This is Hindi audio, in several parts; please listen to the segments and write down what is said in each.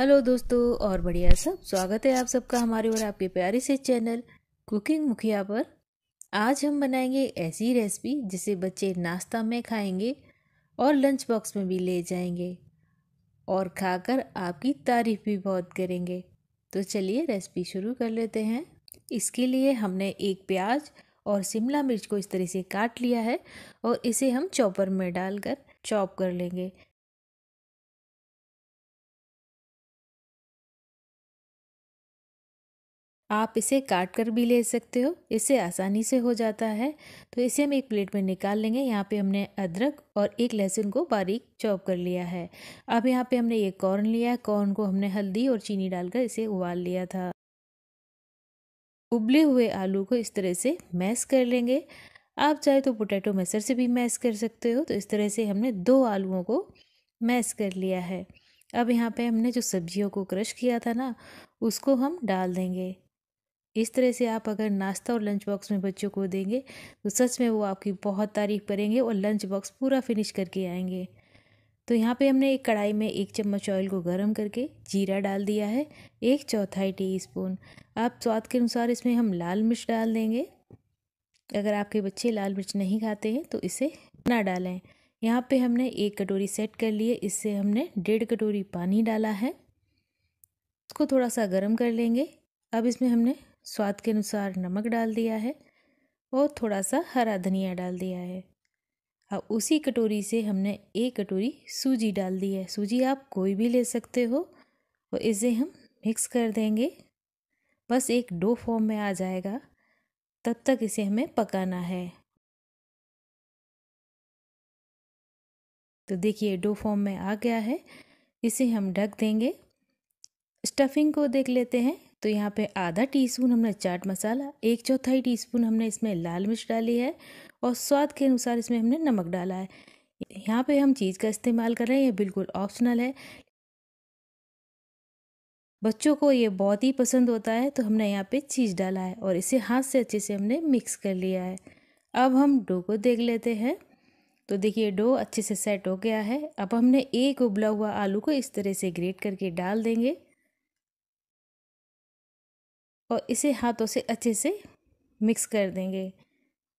हेलो दोस्तों और बढ़िया सब स्वागत है आप सबका हमारे और आपके प्यारे से चैनल कुकिंग मुखिया पर आज हम बनाएंगे ऐसी रेसिपी जिसे बच्चे नाश्ता में खाएंगे और लंच बॉक्स में भी ले जाएंगे और खाकर आपकी तारीफ भी बहुत करेंगे तो चलिए रेसिपी शुरू कर लेते हैं इसके लिए हमने एक प्याज और शिमला मिर्च को इस तरह से काट लिया है और इसे हम चॉपर में डालकर चॉप कर लेंगे आप इसे काट कर भी ले सकते हो इससे आसानी से हो जाता है तो इसे हम एक प्लेट में निकाल लेंगे यहाँ पे हमने अदरक और एक लहसुन को बारीक चॉप कर लिया है अब यहाँ पे हमने ये कॉर्न लिया है कॉर्न को हमने हल्दी और चीनी डालकर इसे उबाल लिया था उबले हुए आलू को इस तरह से मैश कर लेंगे आप चाहे तो पोटैटो मैसर से भी मैश कर सकते हो तो इस तरह से हमने दो आलुओं को मैश कर लिया है अब यहाँ पे हमने जो सब्जियों को क्रश किया था ना उसको हम डाल देंगे इस तरह से आप अगर नाश्ता और लंच बॉक्स में बच्चों को देंगे तो सच में वो आपकी बहुत तारीफ करेंगे और लंच बॉक्स पूरा फिनिश करके आएंगे तो यहाँ पे हमने एक कढ़ाई में एक चम्मच ऑयल को गर्म करके जीरा डाल दिया है एक चौथाई टी स्पून आप स्वाद के अनुसार इसमें हम लाल मिर्च डाल देंगे अगर आपके बच्चे लाल मिर्च नहीं खाते हैं तो इसे ना डालें यहाँ पे हमने एक कटोरी सेट कर लिए इससे हमने डेढ़ कटोरी पानी डाला है उसको थोड़ा सा गर्म कर लेंगे अब इसमें हमने स्वाद के अनुसार नमक डाल दिया है और थोड़ा सा हरा धनिया डाल दिया है अब उसी कटोरी से हमने एक कटोरी सूजी डाल दी है सूजी आप कोई भी ले सकते हो और इसे हम मिक्स कर देंगे बस एक डो फॉर्म में आ जाएगा तब तक इसे हमें पकाना है तो देखिए डो फॉर्म में आ गया है इसे हम ढक देंगे स्टफिंग को देख लेते हैं तो यहाँ पे आधा टीस्पून हमने चाट मसाला एक चौथाई टीस्पून हमने इसमें लाल मिर्च डाली है और स्वाद के अनुसार इसमें हमने नमक डाला है यहाँ पे हम चीज़ का इस्तेमाल कर रहे हैं यह बिल्कुल ऑप्शनल है बच्चों को ये बहुत ही पसंद होता है तो हमने यहाँ पे चीज़ डाला है और इसे हाथ से अच्छे से हमने मिक्स कर लिया है अब हम डो को देख लेते हैं तो देखिए डो अच्छे से सेट हो गया है अब हमने एक उबला हुआ आलू को इस तरह से ग्रेट करके डाल देंगे और इसे हाथों से अच्छे से मिक्स कर देंगे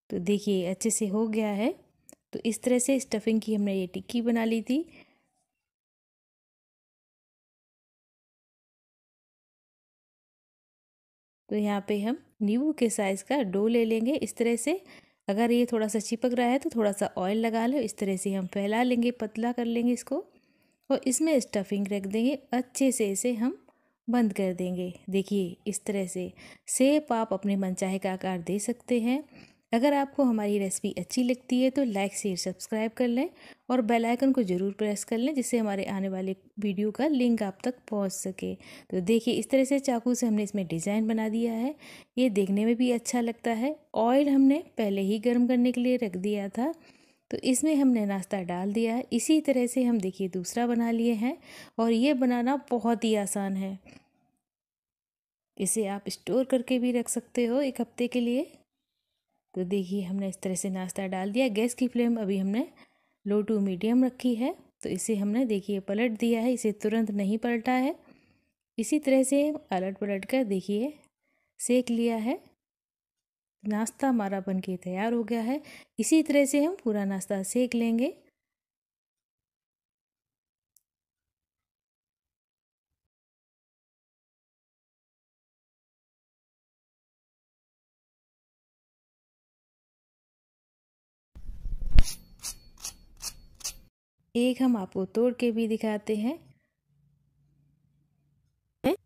तो देखिए अच्छे से हो गया है तो इस तरह से स्टफिंग की हमने ये टिक्की बना ली थी तो यहाँ पे हम नींबू के साइज़ का डो ले लेंगे इस तरह से अगर ये थोड़ा सा चिपक रहा है तो थोड़ा सा ऑयल लगा लो इस तरह से हम फैला लेंगे पतला कर लेंगे इसको और इसमें स्टफिंग रख देंगे अच्छे से इसे हम बंद कर देंगे देखिए इस तरह से सेप आप अपने मनचाहे का आकार दे सकते हैं अगर आपको हमारी रेसिपी अच्छी लगती है तो लाइक शेयर सब्सक्राइब कर लें और बेल आइकन को ज़रूर प्रेस कर लें जिससे हमारे आने वाले वीडियो का लिंक आप तक पहुंच सके तो देखिए इस तरह से चाकू से हमने इसमें डिज़ाइन बना दिया है ये देखने में भी अच्छा लगता है ऑयल हमने पहले ही गर्म करने के लिए रख दिया था तो इसमें हमने नाश्ता डाल दिया है इसी तरह से हम देखिए दूसरा बना लिए हैं और ये बनाना बहुत ही आसान है इसे आप स्टोर करके भी रख सकते हो एक हफ्ते के लिए तो देखिए हमने इस तरह से नाश्ता डाल दिया गैस की फ्लेम अभी हमने लो टू मीडियम रखी है तो इसे हमने देखिए पलट दिया है इसे तुरंत नहीं पलटा है इसी तरह से अलट पलट कर देखिए सेक लिया है नाश्ता हमारा बन के तैयार हो गया है इसी तरह से हम पूरा नाश्ता सेक लेंगे एक हम आपको तोड़ के भी दिखाते हैं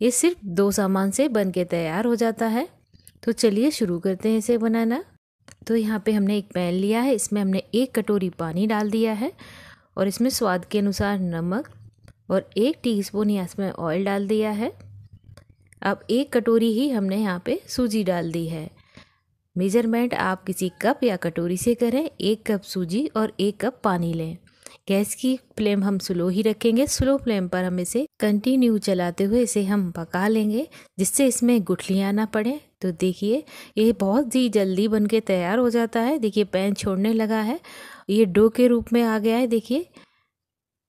ये सिर्फ दो सामान से बन के तैयार हो जाता है तो चलिए शुरू करते हैं इसे बनाना तो यहाँ पे हमने एक पैन लिया है इसमें हमने एक कटोरी पानी डाल दिया है और इसमें स्वाद के अनुसार नमक और एक टीस्पून यहाँ इसमें ऑयल डाल दिया है अब एक कटोरी ही हमने यहाँ पे सूजी डाल दी है मेजरमेंट आप किसी कप या कटोरी से करें एक कप सूजी और एक कप पानी लें गैस की फ्लेम हम स्लो ही रखेंगे स्लो फ्लेम पर हम इसे कंटिन्यू चलाते हुए इसे हम पका लेंगे जिससे इसमें गुठलियाँ ना पड़े तो देखिए ये बहुत ही जल्दी बन के तैयार हो जाता है देखिए पैन छोड़ने लगा है ये डो के रूप में आ गया है देखिए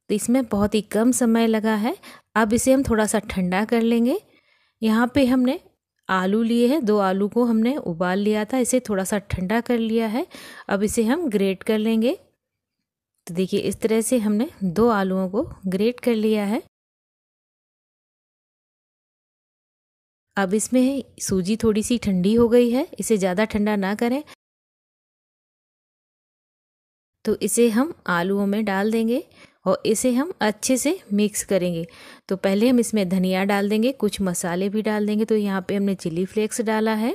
तो इसमें बहुत ही कम समय लगा है अब इसे हम थोड़ा सा ठंडा कर लेंगे यहाँ पे हमने आलू लिए हैं दो आलू को हमने उबाल लिया था इसे थोड़ा सा ठंडा कर लिया है अब इसे हम ग्रेट कर लेंगे तो देखिए इस तरह से हमने दो आलूओं को ग्रेट कर लिया है अब इसमें सूजी थोड़ी सी ठंडी हो गई है इसे ज़्यादा ठंडा ना करें तो इसे हम आलूओं में डाल देंगे और इसे हम अच्छे से मिक्स करेंगे तो पहले हम इसमें धनिया डाल देंगे कुछ मसाले भी डाल देंगे तो यहाँ पे हमने चिली फ्लेक्स डाला है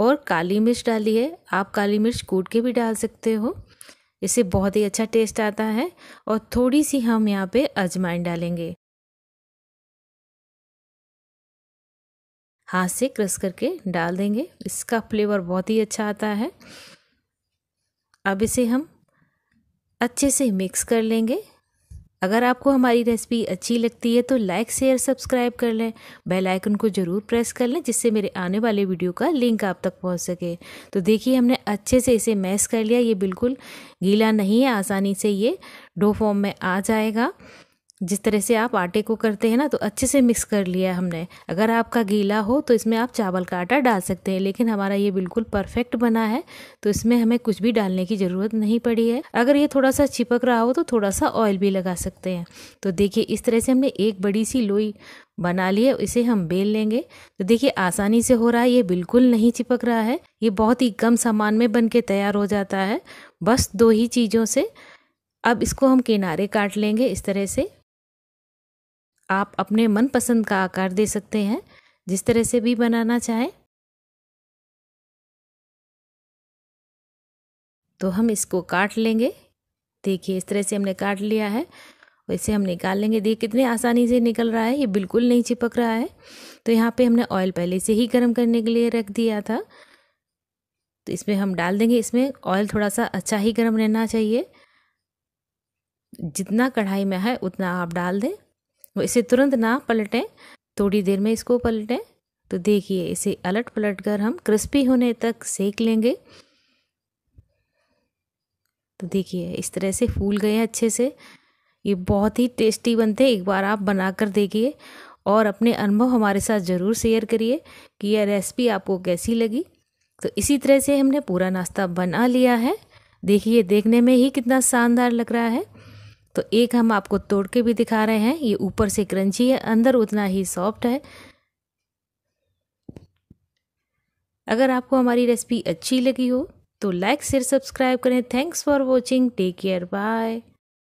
और काली मिर्च डाली है आप काली मिर्च कूट के भी डाल सकते हो इसे बहुत ही अच्छा टेस्ट आता है और थोड़ी सी हम यहाँ पे अजमाइन डालेंगे हाथ से क्रश करके डाल देंगे इसका फ्लेवर बहुत ही अच्छा आता है अब इसे हम अच्छे से मिक्स कर लेंगे अगर आपको हमारी रेसिपी अच्छी लगती है तो लाइक शेयर सब्सक्राइब कर लें बेल आइकन को ज़रूर प्रेस कर लें जिससे मेरे आने वाले वीडियो का लिंक आप तक पहुंच सके तो देखिए हमने अच्छे से इसे मैश कर लिया ये बिल्कुल गीला नहीं है आसानी से ये डो फॉर्म में आ जाएगा जिस तरह से आप आटे को करते हैं ना तो अच्छे से मिक्स कर लिया हमने अगर आपका गीला हो तो इसमें आप चावल का आटा डाल सकते हैं लेकिन हमारा ये बिल्कुल परफेक्ट बना है तो इसमें हमें कुछ भी डालने की ज़रूरत नहीं पड़ी है अगर ये थोड़ा सा चिपक रहा हो तो थोड़ा सा ऑयल भी लगा सकते हैं तो देखिए इस तरह से हमने एक बड़ी सी लोई बना लिए इसे हम बेल लेंगे तो देखिए आसानी से हो रहा है ये बिल्कुल नहीं चिपक रहा है ये बहुत ही कम सामान में बन के तैयार हो जाता है बस दो ही चीज़ों से अब इसको हम किनारे काट लेंगे इस तरह से आप अपने मनपसंद का आकार दे सकते हैं जिस तरह से भी बनाना चाहें तो हम इसको काट लेंगे देखिए इस तरह से हमने काट लिया है वैसे इसे हम निकाल लेंगे देखिए कितने आसानी से निकल रहा है ये बिल्कुल नहीं चिपक रहा है तो यहाँ पे हमने ऑयल पहले से ही गर्म करने के लिए रख दिया था तो इसमें हम डाल देंगे इसमें ऑयल थोड़ा सा अच्छा ही गर्म रहना चाहिए जितना कढ़ाई में है उतना आप डाल दें वो इसे तुरंत ना पलटें थोड़ी देर में इसको पलटें तो देखिए इसे अलट पलट कर हम क्रिस्पी होने तक सेक लेंगे तो देखिए इस तरह से फूल गए हैं अच्छे से ये बहुत ही टेस्टी बनते हैं एक बार आप बना कर देखिए और अपने अनुभव हमारे साथ ज़रूर शेयर करिए कि यह रेसिपी आपको कैसी लगी तो इसी तरह से हमने पूरा नाश्ता बना लिया है देखिए देखने में ही कितना शानदार लग रहा है तो एक हम आपको तोड़ के भी दिखा रहे हैं ये ऊपर से क्रंची है अंदर उतना ही सॉफ्ट है अगर आपको हमारी रेसिपी अच्छी लगी हो तो लाइक शेयर सब्सक्राइब करें thanks for watching take care bye